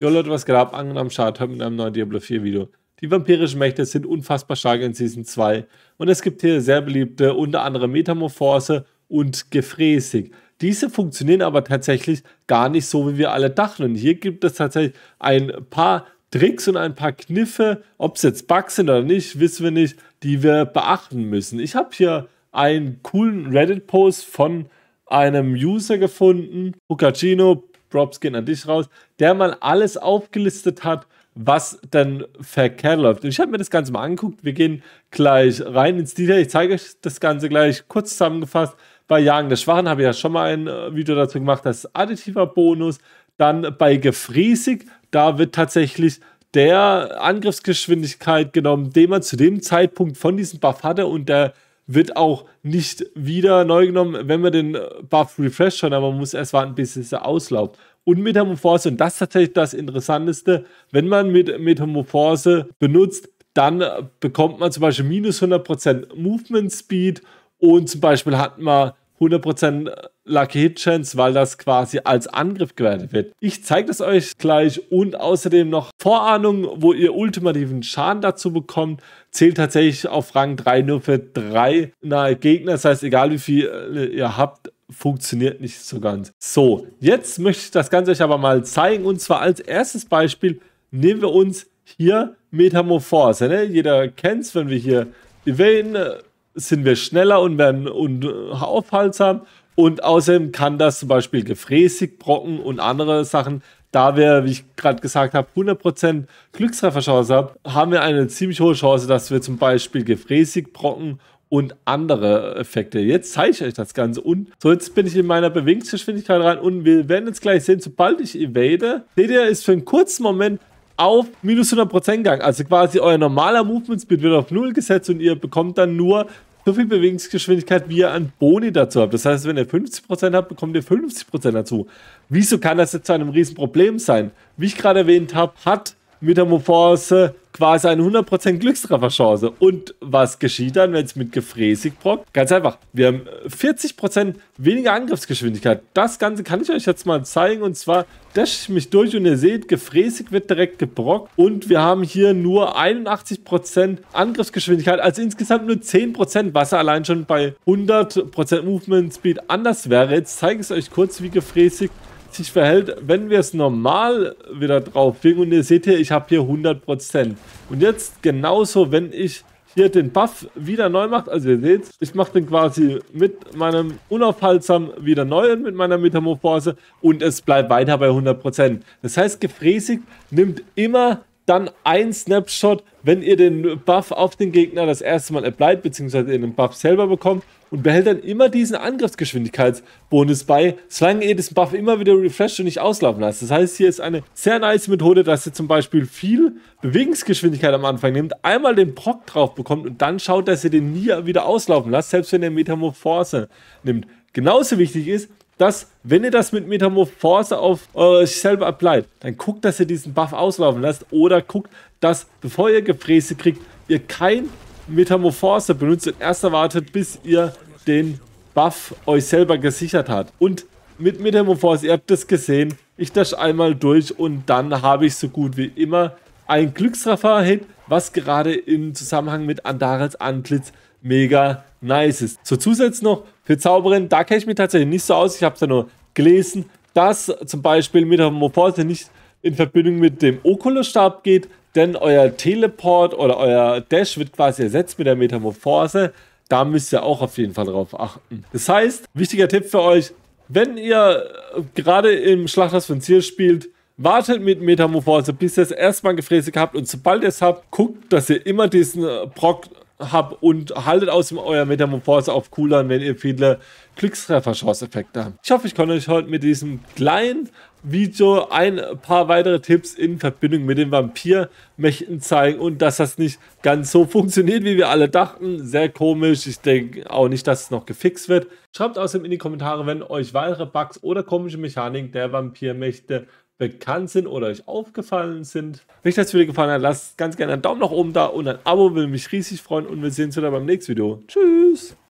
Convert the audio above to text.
Jo Leute, was geht ab? Angeln am Start, heute mit einem neuen Diablo 4 Video. Die vampirischen Mächte sind unfassbar stark in Season 2 und es gibt hier sehr beliebte, unter anderem Metamorphose und Gefräßig. Diese funktionieren aber tatsächlich gar nicht so, wie wir alle dachten. Und hier gibt es tatsächlich ein paar Tricks und ein paar Kniffe, ob es jetzt Bugs sind oder nicht, wissen wir nicht, die wir beachten müssen. Ich habe hier einen coolen Reddit-Post von einem User gefunden, Puccacino Props gehen an dich raus, der mal alles aufgelistet hat, was denn verkehrt läuft. Und ich habe mir das Ganze mal angeguckt. Wir gehen gleich rein ins Detail. Ich zeige euch das Ganze gleich kurz zusammengefasst. Bei Jagen der Schwachen habe ich ja schon mal ein äh, Video dazu gemacht, das ist additiver Bonus. Dann bei Gefriesig, da wird tatsächlich der Angriffsgeschwindigkeit genommen, den man zu dem Zeitpunkt von diesem Buff hatte und der wird auch nicht wieder neu genommen, wenn wir den äh, Buff refresh schon, aber man muss erst warten, bis es auslaubt. Und Metamorphose, und das ist tatsächlich das Interessanteste, wenn man mit Metamorphose benutzt, dann äh, bekommt man zum Beispiel minus 100% Movement Speed und zum Beispiel hat man 100% Lucky Hit Chance, weil das quasi als Angriff gewertet wird. Ich zeige das euch gleich und außerdem noch Vorahnung, wo ihr ultimativen Schaden dazu bekommt, zählt tatsächlich auf Rang 3 nur für 3 nahe Gegner. Das heißt, egal wie viel äh, ihr habt, funktioniert nicht so ganz. So, jetzt möchte ich das Ganze euch aber mal zeigen und zwar als erstes Beispiel nehmen wir uns hier Metamorphose. Ne? Jeder kennt es, wenn wir hier Evaden äh, sind wir schneller und werden und äh, aufhaltsam. Und außerdem kann das zum Beispiel Gefräßig, Brocken und andere Sachen, da wir, wie ich gerade gesagt habe, 100% Glückstrefferchance haben, haben wir eine ziemlich hohe Chance, dass wir zum Beispiel Gefräßig, Brocken und andere Effekte. Jetzt zeige ich euch das Ganze. Und so, jetzt bin ich in meiner Bewegungsgeschwindigkeit rein und wir werden jetzt gleich sehen, sobald ich evade, seht ihr, ist für einen kurzen Moment auf minus 100% gegangen. Also quasi euer normaler Movement Speed wird auf null gesetzt und ihr bekommt dann nur so viel Bewegungsgeschwindigkeit, wie ihr an Boni dazu habt. Das heißt, wenn ihr 50% habt, bekommt ihr 50% dazu. Wieso kann das jetzt zu einem Riesenproblem sein? Wie ich gerade erwähnt habe, hat Metamorphose quasi eine 100% Glückstrefferchance. Und was geschieht dann, wenn es mit gefräßig brockt? Ganz einfach, wir haben 40% weniger Angriffsgeschwindigkeit. Das Ganze kann ich euch jetzt mal zeigen und zwar dash ich mich durch und ihr seht, gefräßig wird direkt gebrockt und wir haben hier nur 81% Angriffsgeschwindigkeit, also insgesamt nur 10%, was allein schon bei 100% Movement Speed anders wäre. Jetzt zeige ich es euch kurz, wie Gefräßig sich verhält, wenn wir es normal wieder drauflegen. Und ihr seht hier, ich habe hier 100%. Und jetzt genauso, wenn ich hier den Buff wieder neu mache. Also ihr seht, ich mache den quasi mit meinem Unaufhaltsam wieder neu und mit meiner Metamorphose und es bleibt weiter bei 100%. Das heißt, gefräßigt nimmt immer dann ein Snapshot, wenn ihr den Buff auf den Gegner das erste Mal applied, beziehungsweise ihr den Buff selber bekommt und behält dann immer diesen Angriffsgeschwindigkeitsbonus bei, solange ihr diesen Buff immer wieder refresht und nicht auslaufen lasst. Das heißt, hier ist eine sehr nice Methode, dass ihr zum Beispiel viel Bewegungsgeschwindigkeit am Anfang nehmt, einmal den Proc drauf bekommt und dann schaut, dass ihr den nie wieder auslaufen lasst, selbst wenn ihr Metamorphose nimmt. Genauso wichtig ist, dass, wenn ihr das mit Metamorphose auf euch äh, selber applied, dann guckt, dass ihr diesen Buff auslaufen lasst oder guckt, dass, bevor ihr Gefräse kriegt, ihr kein Metamorphose benutzt und erst erwartet, bis ihr den Buff euch selber gesichert habt. Und mit Metamorphose, ihr habt das gesehen, ich dash einmal durch und dann habe ich so gut wie immer ein Glückstreffer-Hit, was gerade im Zusammenhang mit Andarels Antlitz mega nice ist. So zusätzlich noch für Zauberin, da kenne ich mich tatsächlich nicht so aus. Ich habe es ja nur gelesen, dass zum Beispiel Metamorphose nicht in Verbindung mit dem Oculus-Stab geht, denn euer Teleport oder euer Dash wird quasi ersetzt mit der Metamorphose. Da müsst ihr auch auf jeden Fall drauf achten. Das heißt, wichtiger Tipp für euch, wenn ihr äh, gerade im Schlachthaus von Ziel spielt, wartet mit Metamorphose, bis ihr es erstmal gefräsig habt und sobald ihr es habt, guckt, dass ihr immer diesen äh, Brock habt und haltet aus dem euer Metamorphose auf cool wenn ihr viele Glückstreffer-Chance-Effekte habt. Ich hoffe, ich konnte euch heute mit diesem kleinen Video ein paar weitere Tipps in Verbindung mit den Vampirmächten zeigen und dass das nicht ganz so funktioniert, wie wir alle dachten. Sehr komisch. Ich denke auch nicht, dass es noch gefixt wird. Schreibt außerdem in die Kommentare, wenn euch weitere Bugs oder komische Mechaniken der Vampirmächte bekannt sind oder euch aufgefallen sind. Wenn euch das Video gefallen hat, lasst ganz gerne einen Daumen nach oben da und ein Abo, würde mich riesig freuen und wir sehen uns wieder beim nächsten Video. Tschüss!